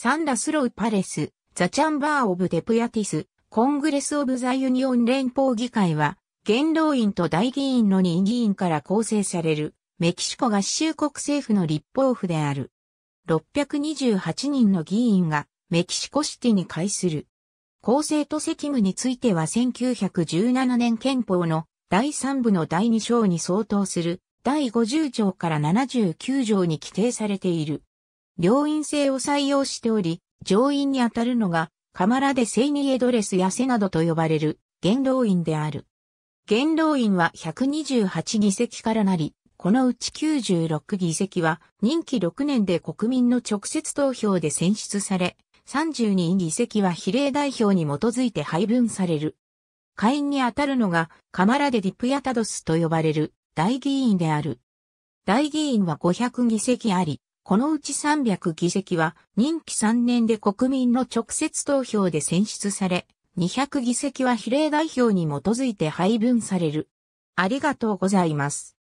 サンラスロウパレス、ザ・チャンバー・オブ・デプヤティス、コングレス・オブ・ザ・ユニオン連邦議会は、元老院と大議員の任議員から構成される、メキシコ合衆国政府の立法府である。628人の議員が、メキシコシティに会する。公正と責務については1917年憲法の第3部の第2章に相当する第50条から79条に規定されている。両院制を採用しており、上院にあたるのが、カマラでセイニエドレスやセなどと呼ばれる、元老院である。元老院は128議席からなり、このうち96議席は任期6年で国民の直接投票で選出され、32議席は比例代表に基づいて配分される。下院にあたるのがカマラデディプヤタドスと呼ばれる大議員である。大議員は500議席あり、このうち300議席は任期3年で国民の直接投票で選出され、200議席は比例代表に基づいて配分される。ありがとうございます。